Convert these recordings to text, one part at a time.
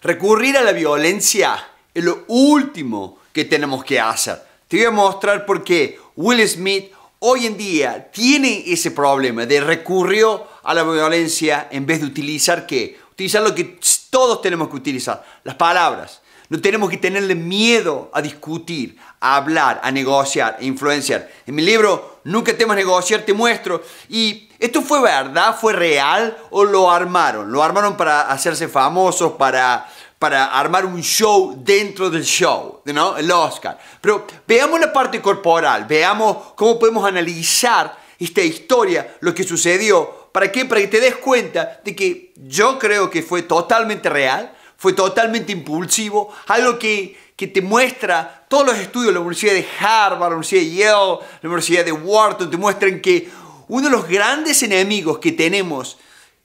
Recurrir a la violencia es lo último que tenemos que hacer. Te voy a mostrar por qué Will Smith hoy en día tiene ese problema de recurrió a la violencia en vez de utilizar qué? Utilizar lo que todos tenemos que utilizar, las palabras. No tenemos que tenerle miedo a discutir, a hablar, a negociar, a influenciar. En mi libro, Nunca temas negociar, te muestro. Y esto fue verdad, fue real o lo armaron. Lo armaron para hacerse famosos, para, para armar un show dentro del show, ¿no? El Oscar. Pero veamos la parte corporal, veamos cómo podemos analizar esta historia, lo que sucedió. ¿Para Para que te des cuenta de que yo creo que fue totalmente real fue totalmente impulsivo, algo que, te muestra todos los estudios, la Universidad de Harvard, la Universidad de Yale, la Universidad de Wharton, te muestran que uno de los grandes enemigos que tenemos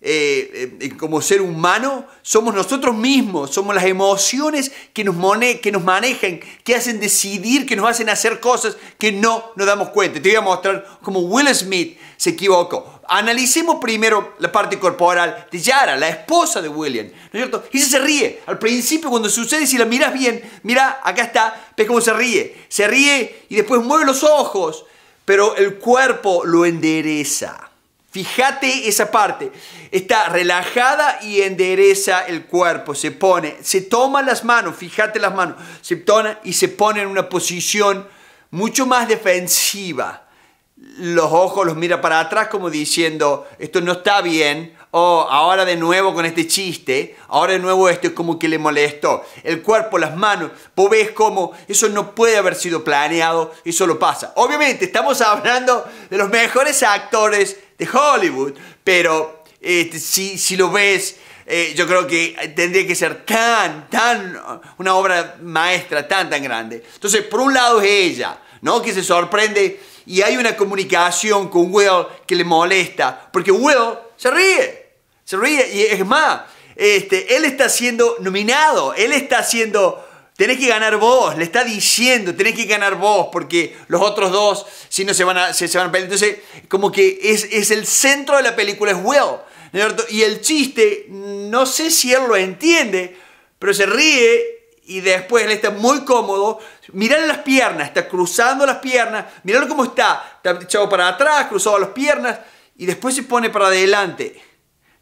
eh, eh, como ser humano, somos nosotros mismos, somos las emociones que nos, que nos manejan, que hacen decidir, que nos hacen hacer cosas que no nos damos cuenta. Te voy a mostrar cómo Will Smith se equivocó. Analicemos primero la parte corporal de Yara, la esposa de William, ¿no es cierto? y se ríe. Al principio cuando sucede, si la miras bien, mira, acá está, ves cómo se ríe. Se ríe y después mueve los ojos, pero el cuerpo lo endereza. Fíjate esa parte. Está relajada y endereza el cuerpo. Se pone, se toma las manos, fíjate las manos. Se toma y se pone en una posición mucho más defensiva. Los ojos los mira para atrás como diciendo, esto no está bien. o oh, ahora de nuevo con este chiste, ahora de nuevo esto es como que le molestó. El cuerpo, las manos, vos ves cómo eso no puede haber sido planeado, eso lo pasa. Obviamente, estamos hablando de los mejores actores de Hollywood, pero este, si, lo ves, eh, yo creo que tendría que ser tan, tan, una obra maestra tan, tan grande. Entonces, por un lado es ella, ¿no? Que se sorprende y hay una comunicación con Will que le molesta, porque Will se ríe, se ríe y es más, este, él está siendo nominado, él está siendo Tenés que ganar vos, le está diciendo, tenés que ganar vos, porque los otros dos, si no, se van a, se, van Entonces, como que es, el centro de la película, es Will. Y el chiste, no sé si él lo entiende, pero se ríe y después le está muy cómodo. Mirá las piernas, está cruzando las piernas, mirá cómo está, está echado para atrás, cruzado las piernas, y después se pone para adelante,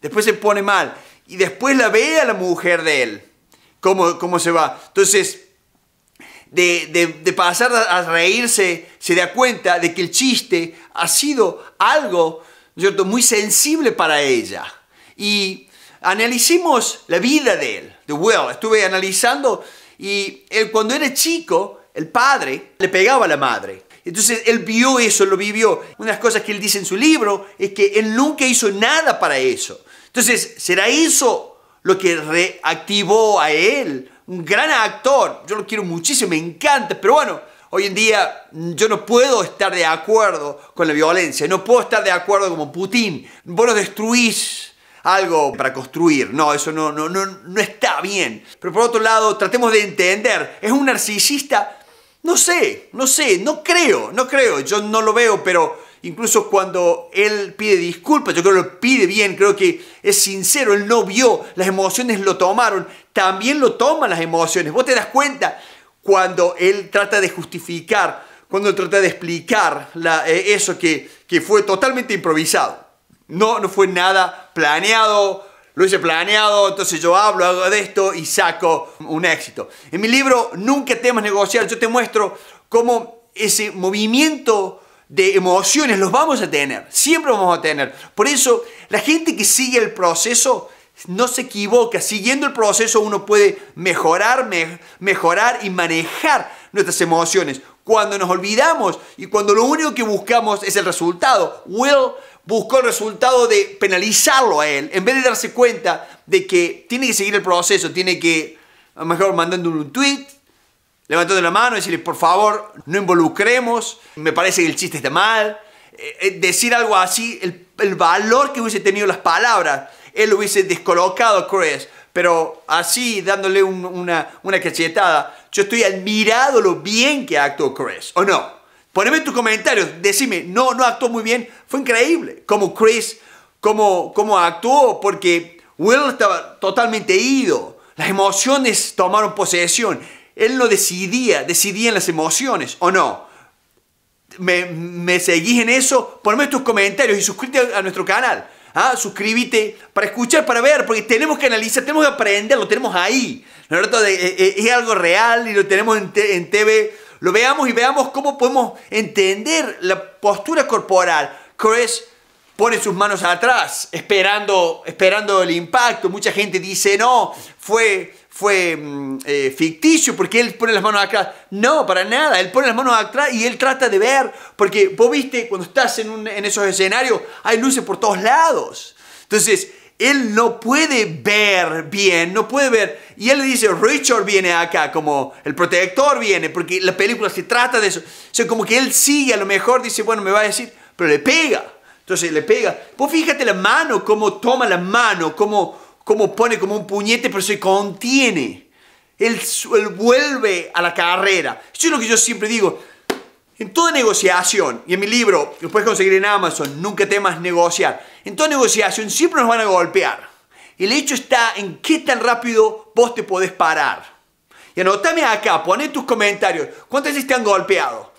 después se pone mal, y después la ve a la mujer de él cómo, cómo se va. Entonces, de, de, pasar a reírse, se da cuenta de que el chiste ha sido algo muy sensible para ella. Y analicemos la vida de él, de Will. Estuve analizando y él cuando era chico, el padre le pegaba a la madre. Entonces él vio eso, lo vivió. Una de las cosas que él dice en su libro es que él nunca hizo nada para eso. Entonces, ¿será eso lo que reactivó a él. Un gran actor, yo lo quiero muchísimo, me encanta, pero bueno, hoy en día mm, yo no puedo estar de acuerdo con la violencia, no puedo estar de acuerdo como Putin, vos no destruís algo para construir, no, eso no, no, no, no está bien. Pero por otro lado, tratemos de entender, es un narcisista, no sé, no sé, no creo, no creo, yo no lo veo, pero incluso cuando él pide disculpas, yo creo que lo pide bien, creo que es sincero, él no vio, las emociones lo tomaron, también lo toman las emociones. Vos te das cuenta cuando él trata de justificar, cuando él trata de explicar eh, eso que, que, fue totalmente improvisado. No, no fue nada planeado, lo hice planeado, entonces yo hablo, hago de esto y saco un éxito. En mi libro Nunca temas negociar, yo te muestro cómo ese movimiento de emociones, los vamos a tener, siempre vamos a tener. Por eso, la gente que sigue el proceso no se equivoca. Siguiendo el proceso uno puede mejorar, mejorar y manejar nuestras emociones. Cuando nos olvidamos y cuando lo único que buscamos es el resultado, Will buscó el resultado de penalizarlo a él, en vez de darse cuenta de que tiene que seguir el proceso, tiene que, a lo mejor mandando un tweet, levantando la mano, y decirle, por favor, no involucremos, me parece que el chiste está mal. Eh, eh, decir algo así, el, el, valor que hubiese tenido las palabras, él lo hubiese descolocado a Chris, pero así, dándole una, una cachetada, yo estoy admirado lo bien que actuó Chris, ¿o no? Poneme tus comentarios, decime, no, no actuó muy bien, fue increíble, cómo Chris, cómo, cómo actuó, porque Will estaba totalmente ido, las emociones tomaron posesión, él lo decidía, decidía en las emociones, ¿o no? ¿Me, seguís en eso? Ponme tus comentarios y suscríbete a nuestro canal. ¿ah? Suscríbete para escuchar, para ver, porque tenemos que analizar, tenemos que aprender, lo tenemos ahí. E, e, es algo real y lo tenemos en, en TV. Lo veamos y veamos cómo podemos entender la postura corporal. Chris pone sus manos atrás, esperando, esperando el impacto. Mucha gente dice, no, fue fue mm, eh, ficticio porque él pone las manos acá. No, para nada. Él pone las manos atrás y él trata de ver. Porque vos viste, cuando estás en, en esos escenarios, hay luces por todos lados. Entonces, él no puede ver bien, no puede ver. Y él le dice, Richard viene acá, como el protector viene, porque la película se trata de eso. O sea, como que él sigue, a lo mejor dice, bueno, me va a decir, pero le pega. Entonces le pega. Vos fíjate la mano, cómo toma la mano, cómo como pone como un puñete, pero se contiene. Él, él, vuelve a la carrera. Eso es lo que yo siempre digo. En toda negociación, y en mi libro, lo puedes conseguir en Amazon, nunca temas negociar. En toda negociación siempre nos van a golpear. El hecho está en qué tan rápido vos te podés parar. Y anotame acá, poné tus comentarios. ¿Cuántas veces te han golpeado?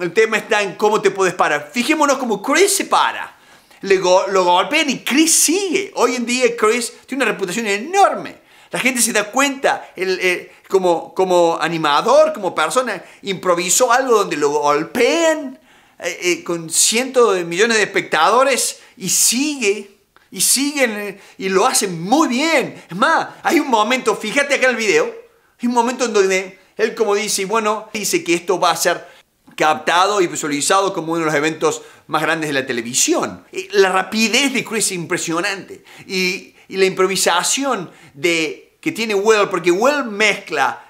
El tema está en cómo te podés parar. Fijémonos cómo Chris se para lo golpean y Chris sigue. Hoy en día Chris tiene una reputación enorme. La gente se da cuenta, eh, como, como animador, como persona, improvisó algo donde lo golpean eh, eh, con cientos de millones de espectadores y sigue. Y sigue y lo hace muy bien. Es más, hay un momento, fíjate acá en el video, hay un momento en donde él como dice, bueno, dice que esto va a ser captado y visualizado como uno de los eventos más grandes de la televisión. La rapidez de Chris es impresionante y, la improvisación de, que tiene Well, porque Well mezcla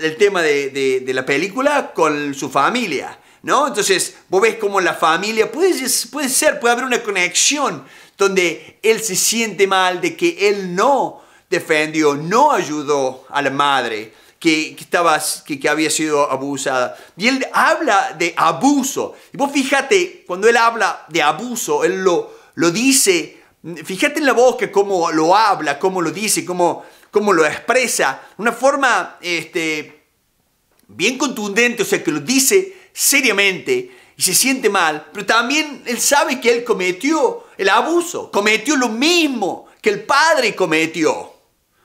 el tema de, la película con su familia. ¿No? Entonces, vos ves como la familia, puede, puede ser, puede haber una conexión donde él se siente mal de que él no defendió, no ayudó a la madre, que, que, estaba, que, había sido abusada. Y él habla de abuso. Y vos fíjate, cuando él habla de abuso, él lo, lo dice, fíjate en la que cómo lo habla, cómo lo dice, cómo, cómo lo expresa. Una forma este, bien contundente, o sea, que lo dice seriamente y se siente mal, pero también él sabe que él cometió el abuso, cometió lo mismo que el padre cometió.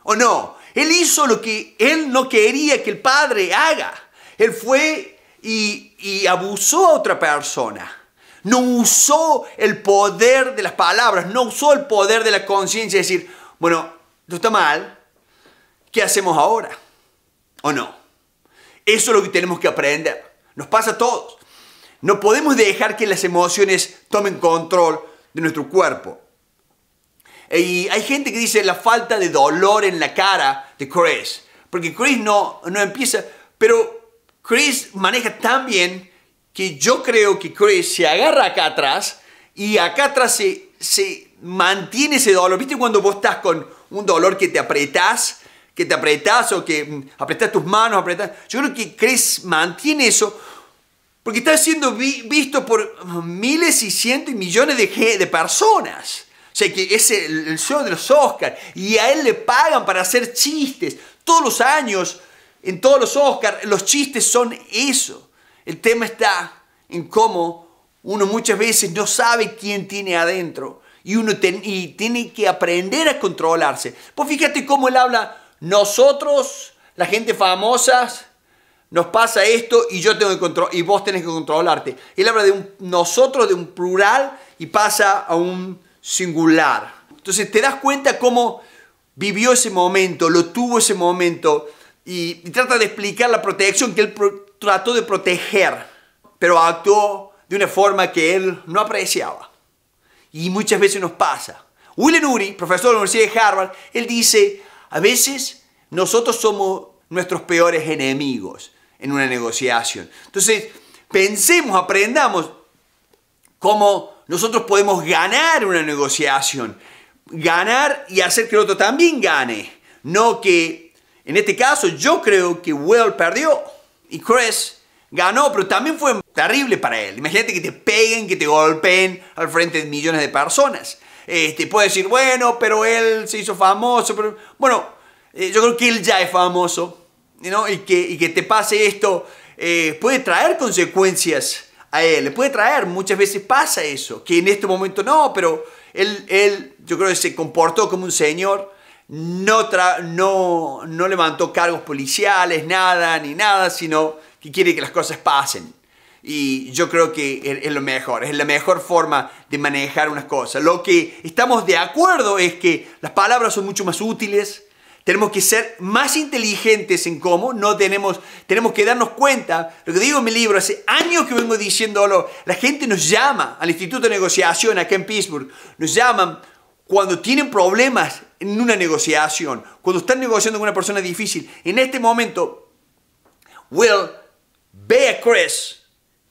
¿O no? Él hizo lo que él no quería que el padre haga. Él fue y, abusó a otra persona no usó el poder de las palabras, no usó el poder de la conciencia, decir, bueno, esto está mal, ¿qué hacemos ahora? ¿O no? Eso es lo que tenemos que aprender. Nos pasa a todos. No podemos dejar que las emociones tomen control de nuestro cuerpo. Y hay gente que dice la falta de dolor en la cara de Chris, porque Chris no, no empieza, pero Chris maneja tan bien que yo creo que Chris se agarra acá atrás y acá atrás se, se mantiene ese dolor. ¿Viste cuando vos estás con un dolor que te apretás? que te apretás o que mm, apretás tus manos, apretás. Yo creo que Chris mantiene eso porque está siendo visto por mm, miles y cientos y millones de, de personas. O sea, que es el, el de los Oscars y a él le pagan para hacer chistes. Todos los años, en todos los Oscars, los chistes son eso. El tema está en cómo uno muchas veces no sabe quién tiene adentro y uno y tiene que aprender a controlarse. Pues fíjate cómo él habla, nosotros, la gente famosa, nos pasa esto y yo tengo que control y vos tenés que controlarte. Él habla de un nosotros, de un plural y pasa a un singular. Entonces te das cuenta cómo vivió ese momento, lo tuvo ese momento y, trata de explicar la protección que él trató de proteger, pero actuó de una forma que él no apreciaba. Y muchas veces nos pasa. William Uri, profesor de la Universidad de Harvard, él dice, a veces nosotros somos nuestros peores enemigos en una negociación. Entonces, pensemos, aprendamos cómo nosotros podemos ganar una negociación, ganar y hacer que el otro también gane. No que, en este caso, yo creo que Will perdió y Chris ganó, pero también fue terrible para él. Imagínate que te peguen, que te golpeen al frente de millones de personas. Este, puede decir, bueno, pero él se hizo famoso. Pero... Bueno, eh, yo creo que él ya es famoso. ¿no? Y, que, y que te pase esto eh, puede traer consecuencias a él, le puede traer, muchas veces pasa eso, que en este momento no, pero él, él yo creo que se comportó como un señor, no, tra no, no levantó cargos policiales, nada, ni nada, sino que quiere que las cosas pasen. Y yo creo que es, es lo mejor, es la mejor forma de manejar unas cosas. Lo que estamos de acuerdo es que las palabras son mucho más útiles, tenemos que ser más inteligentes en cómo, no tenemos, tenemos que darnos cuenta, lo que digo en mi libro, hace años que vengo diciéndolo, la gente nos llama al Instituto de Negociación acá en Pittsburgh, nos llaman cuando tienen problemas en una negociación, cuando están negociando con una persona difícil. En este momento, Will ve a Chris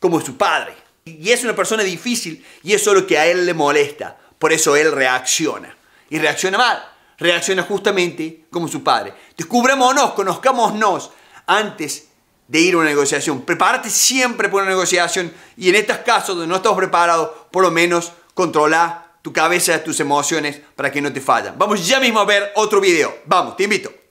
como su padre. Y es una persona difícil y eso es lo que a él le molesta. Por eso él reacciona. Y reacciona mal reacciona justamente como su padre. Descubrémonos, conozcámonos antes de ir a una negociación. Prepárate siempre para una negociación y en estos casos donde no estás preparado, por lo menos controla tu cabeza, tus emociones para que no te fallan. Vamos ya mismo a ver otro video. Vamos, te invito.